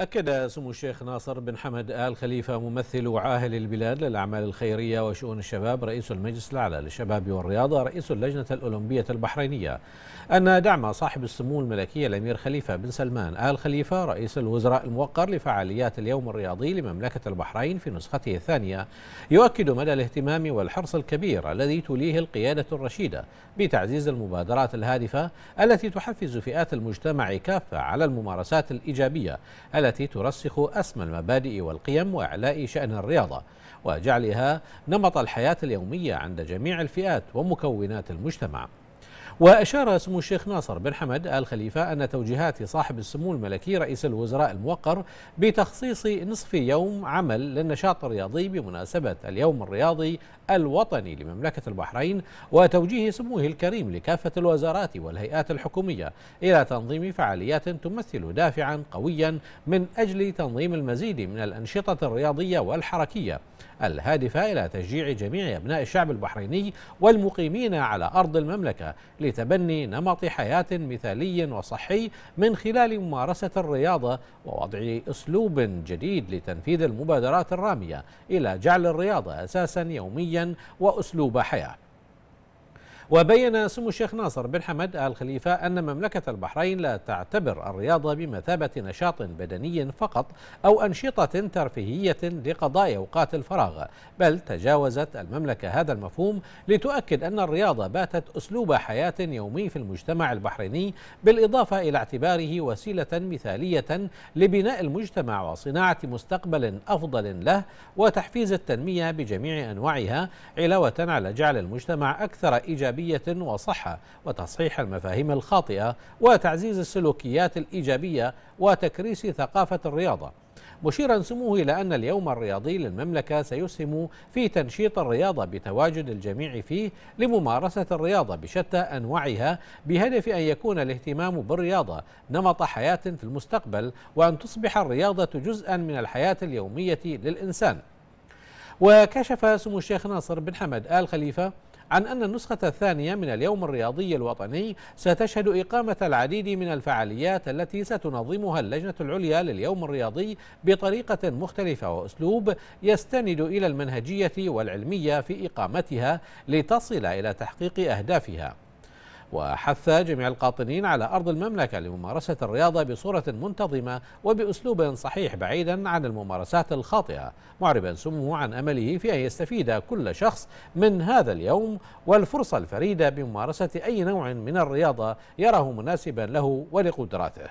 أكد سمو الشيخ ناصر بن حمد آل خليفة ممثل وعاهل البلاد للأعمال الخيرية وشؤون الشباب رئيس المجلس الأعلى للشباب والرياضة رئيس اللجنة الأولمبية البحرينية أن دعم صاحب السمو الملكي الأمير خليفة بن سلمان آل خليفة رئيس الوزراء الموقر لفعاليات اليوم الرياضي لمملكة البحرين في نسخته الثانية يؤكد مدى الاهتمام والحرص الكبير الذي توليه القيادة الرشيدة بتعزيز المبادرات الهادفة التي تحفز فئات المجتمع كافة على الممارسات الإيجابية التي ترسخ أسمى المبادئ والقيم وإعلاء شأن الرياضة وجعلها نمط الحياة اليومية عند جميع الفئات ومكونات المجتمع وأشار سمو الشيخ ناصر بن حمد آل خليفة أن توجيهات صاحب السمو الملكي رئيس الوزراء الموقر بتخصيص نصف يوم عمل للنشاط الرياضي بمناسبة اليوم الرياضي الوطني لمملكة البحرين وتوجيه سموه الكريم لكافة الوزارات والهيئات الحكومية إلى تنظيم فعاليات تمثل دافعا قويا من أجل تنظيم المزيد من الأنشطة الرياضية والحركية الهادفة إلى تشجيع جميع أبناء الشعب البحريني والمقيمين على أرض المملكة لتبني نمط حياة مثالي وصحي من خلال ممارسة الرياضة ووضع أسلوب جديد لتنفيذ المبادرات الرامية إلى جعل الرياضة أساسا يوميا وأسلوب حياة وبين سمو الشيخ ناصر بن حمد آل خليفة أن مملكة البحرين لا تعتبر الرياضة بمثابة نشاط بدني فقط أو أنشطة ترفيهية لقضاء أوقات الفراغ بل تجاوزت المملكة هذا المفهوم لتؤكد أن الرياضة باتت أسلوب حياة يومي في المجتمع البحريني بالإضافة إلى اعتباره وسيلة مثالية لبناء المجتمع وصناعة مستقبل أفضل له وتحفيز التنمية بجميع أنواعها علاوة على جعل المجتمع أكثر إيجابية إيجابية وصحة وتصحيح المفاهيم الخاطئة وتعزيز السلوكيات الإيجابية وتكريس ثقافة الرياضة مشيرا سموه إلى أن اليوم الرياضي للمملكة سيسهم في تنشيط الرياضة بتواجد الجميع فيه لممارسة الرياضة بشتى أنواعها بهدف أن يكون الاهتمام بالرياضة نمط حياة في المستقبل وأن تصبح الرياضة جزءا من الحياة اليومية للإنسان وكشف سمو الشيخ ناصر بن حمد آل خليفة عن أن النسخة الثانية من اليوم الرياضي الوطني ستشهد إقامة العديد من الفعاليات التي ستنظمها اللجنة العليا لليوم الرياضي بطريقة مختلفة وأسلوب يستند إلى المنهجية والعلمية في إقامتها لتصل إلى تحقيق أهدافها وحث جميع القاطنين على أرض المملكة لممارسة الرياضة بصورة منتظمة وبأسلوب صحيح بعيدا عن الممارسات الخاطئة معربا سموه عن أمله في أن يستفيد كل شخص من هذا اليوم والفرصة الفريدة بممارسة أي نوع من الرياضة يراه مناسبا له ولقدراته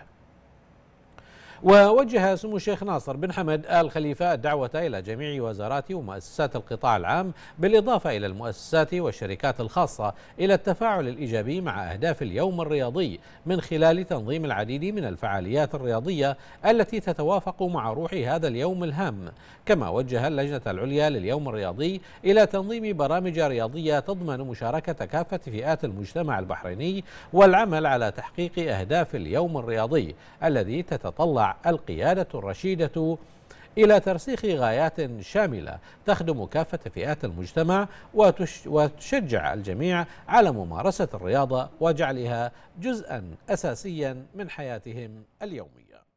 ووجه سمو الشيخ ناصر بن حمد آل خليفة الدعوة إلى جميع وزارات ومؤسسات القطاع العام بالإضافة إلى المؤسسات والشركات الخاصة إلى التفاعل الإيجابي مع أهداف اليوم الرياضي من خلال تنظيم العديد من الفعاليات الرياضية التي تتوافق مع روح هذا اليوم الهام كما وجه اللجنة العليا لليوم الرياضي إلى تنظيم برامج رياضية تضمن مشاركة كافة فئات المجتمع البحريني والعمل على تحقيق أهداف اليوم الرياضي الذي تتطلع القيادة الرشيدة إلى ترسيخ غايات شاملة تخدم كافة فئات المجتمع وتشجع الجميع على ممارسة الرياضة وجعلها جزءا أساسيا من حياتهم اليومية